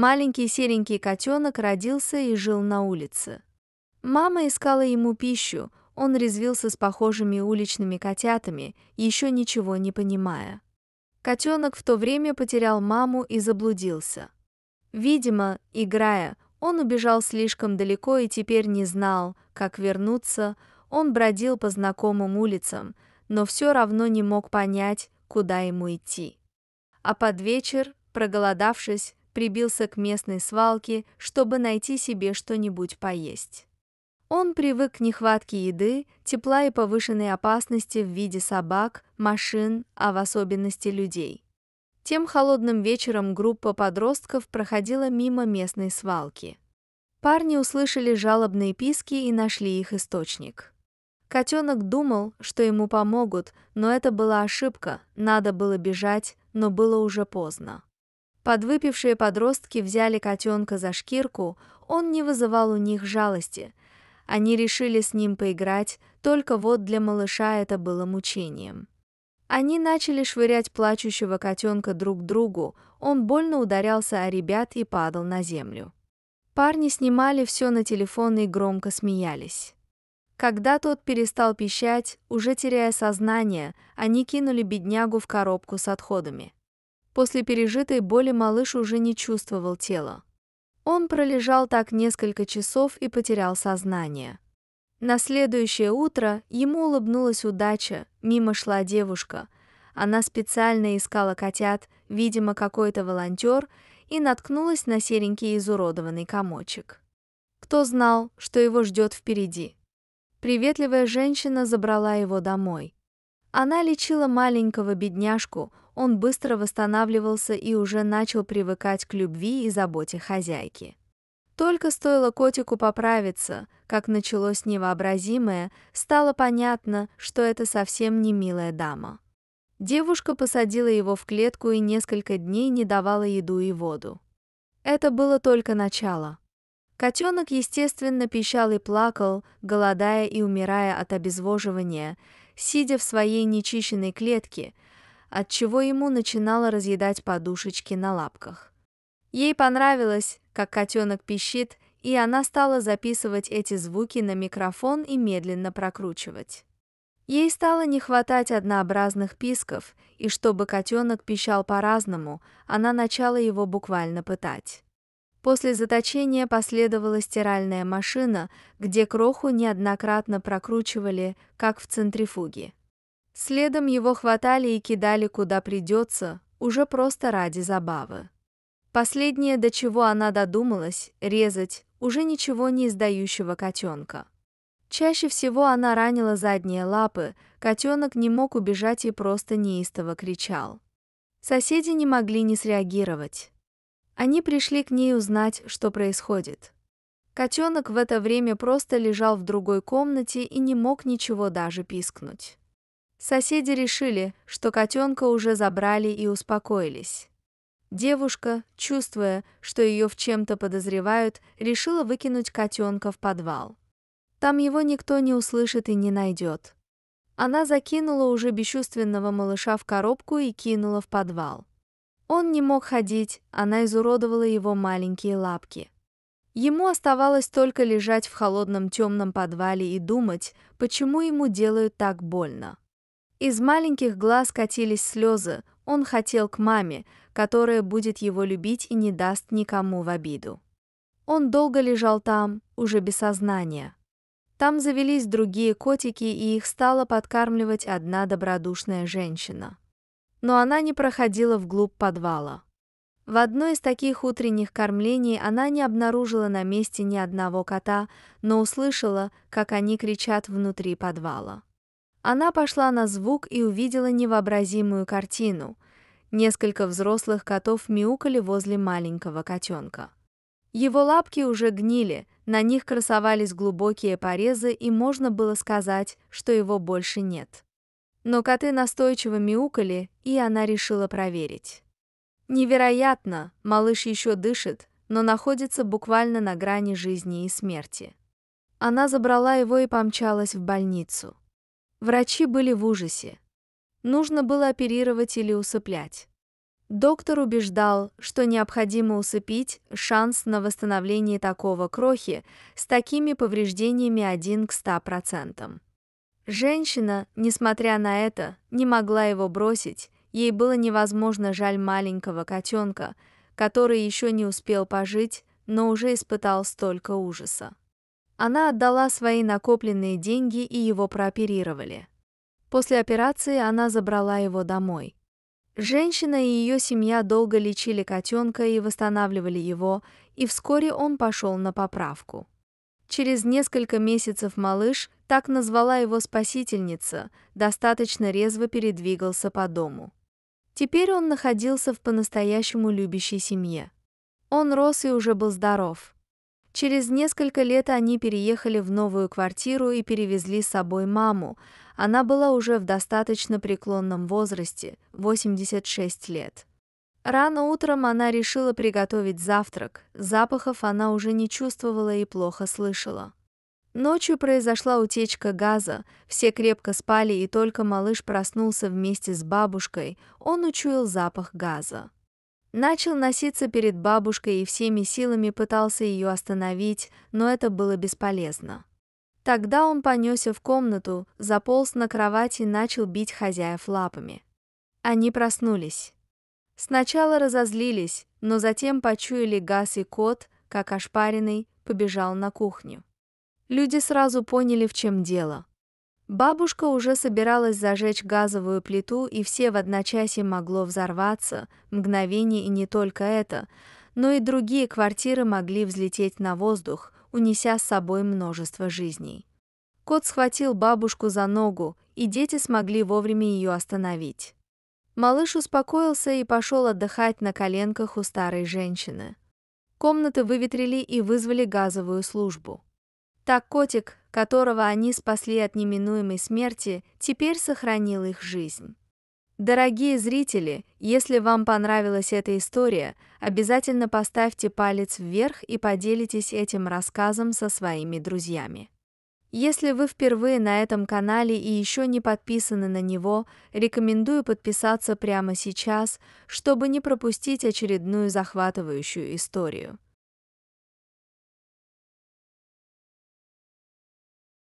Маленький серенький котенок родился и жил на улице. Мама искала ему пищу, он резвился с похожими уличными котятами, еще ничего не понимая. Котенок в то время потерял маму и заблудился. Видимо, играя, он убежал слишком далеко и теперь не знал, как вернуться, он бродил по знакомым улицам, но все равно не мог понять, куда ему идти. А под вечер, проголодавшись, прибился к местной свалке, чтобы найти себе что-нибудь поесть. Он привык к нехватке еды, тепла и повышенной опасности в виде собак, машин, а в особенности людей. Тем холодным вечером группа подростков проходила мимо местной свалки. Парни услышали жалобные писки и нашли их источник. Котенок думал, что ему помогут, но это была ошибка, надо было бежать, но было уже поздно. Подвыпившие подростки взяли котенка за шкирку, он не вызывал у них жалости. Они решили с ним поиграть, только вот для малыша это было мучением. Они начали швырять плачущего котенка друг другу, он больно ударялся о ребят и падал на землю. Парни снимали все на телефон и громко смеялись. Когда тот перестал пищать, уже теряя сознание, они кинули беднягу в коробку с отходами. После пережитой боли малыш уже не чувствовал тела. Он пролежал так несколько часов и потерял сознание. На следующее утро ему улыбнулась удача, мимо шла девушка. Она специально искала котят, видимо, какой-то волонтер, и наткнулась на серенький изуродованный комочек. Кто знал, что его ждет впереди? Приветливая женщина забрала его домой. Она лечила маленького бедняжку, он быстро восстанавливался и уже начал привыкать к любви и заботе хозяйки. Только стоило котику поправиться, как началось невообразимое, стало понятно, что это совсем не милая дама. Девушка посадила его в клетку и несколько дней не давала еду и воду. Это было только начало. Котенок, естественно, пищал и плакал, голодая и умирая от обезвоживания, сидя в своей нечищенной клетке, отчего ему начинало разъедать подушечки на лапках. Ей понравилось, как котенок пищит, и она стала записывать эти звуки на микрофон и медленно прокручивать. Ей стало не хватать однообразных писков, и чтобы котенок пищал по-разному, она начала его буквально пытать. После заточения последовала стиральная машина, где кроху неоднократно прокручивали, как в центрифуге. Следом его хватали и кидали куда придется, уже просто ради забавы. Последнее, до чего она додумалась, резать уже ничего не издающего котенка. Чаще всего она ранила задние лапы, котенок не мог убежать и просто неистово кричал. Соседи не могли не среагировать. Они пришли к ней узнать, что происходит. Котенок в это время просто лежал в другой комнате и не мог ничего даже пискнуть. Соседи решили, что котенка уже забрали и успокоились. Девушка, чувствуя, что ее в чем-то подозревают, решила выкинуть котенка в подвал. Там его никто не услышит и не найдет. Она закинула уже бесчувственного малыша в коробку и кинула в подвал. Он не мог ходить, она изуродовала его маленькие лапки. Ему оставалось только лежать в холодном темном подвале и думать, почему ему делают так больно. Из маленьких глаз катились слезы, он хотел к маме, которая будет его любить и не даст никому в обиду. Он долго лежал там, уже без сознания. Там завелись другие котики, и их стала подкармливать одна добродушная женщина но она не проходила вглубь подвала. В одно из таких утренних кормлений она не обнаружила на месте ни одного кота, но услышала, как они кричат внутри подвала. Она пошла на звук и увидела невообразимую картину. Несколько взрослых котов мяукали возле маленького котенка. Его лапки уже гнили, на них красовались глубокие порезы, и можно было сказать, что его больше нет но коты настойчиво мяукали, и она решила проверить. Невероятно, малыш еще дышит, но находится буквально на грани жизни и смерти. Она забрала его и помчалась в больницу. Врачи были в ужасе. Нужно было оперировать или усыплять. Доктор убеждал, что необходимо усыпить, шанс на восстановление такого крохи с такими повреждениями 1 к 100%. Женщина, несмотря на это, не могла его бросить, ей было невозможно жаль маленького котенка, который еще не успел пожить, но уже испытал столько ужаса. Она отдала свои накопленные деньги и его прооперировали. После операции она забрала его домой. Женщина и ее семья долго лечили котенка и восстанавливали его, и вскоре он пошел на поправку. Через несколько месяцев малыш, так назвала его спасительница, достаточно резво передвигался по дому. Теперь он находился в по-настоящему любящей семье. Он рос и уже был здоров. Через несколько лет они переехали в новую квартиру и перевезли с собой маму. Она была уже в достаточно преклонном возрасте, 86 лет. Рано утром она решила приготовить завтрак. Запахов она уже не чувствовала и плохо слышала. Ночью произошла утечка газа, все крепко спали, и только малыш проснулся вместе с бабушкой, он учуял запах газа. Начал носиться перед бабушкой и всеми силами пытался ее остановить, но это было бесполезно. Тогда он понесся в комнату, заполз на кровать и начал бить хозяев лапами. Они проснулись. Сначала разозлились, но затем почуяли газ и кот, как ошпаренный, побежал на кухню. Люди сразу поняли, в чем дело. Бабушка уже собиралась зажечь газовую плиту, и все в одночасье могло взорваться, мгновение и не только это, но и другие квартиры могли взлететь на воздух, унеся с собой множество жизней. Кот схватил бабушку за ногу, и дети смогли вовремя ее остановить. Малыш успокоился и пошел отдыхать на коленках у старой женщины. Комнаты выветрили и вызвали газовую службу. Так котик, которого они спасли от неминуемой смерти, теперь сохранил их жизнь. Дорогие зрители, если вам понравилась эта история, обязательно поставьте палец вверх и поделитесь этим рассказом со своими друзьями. Если вы впервые на этом канале и еще не подписаны на него, рекомендую подписаться прямо сейчас, чтобы не пропустить очередную захватывающую историю.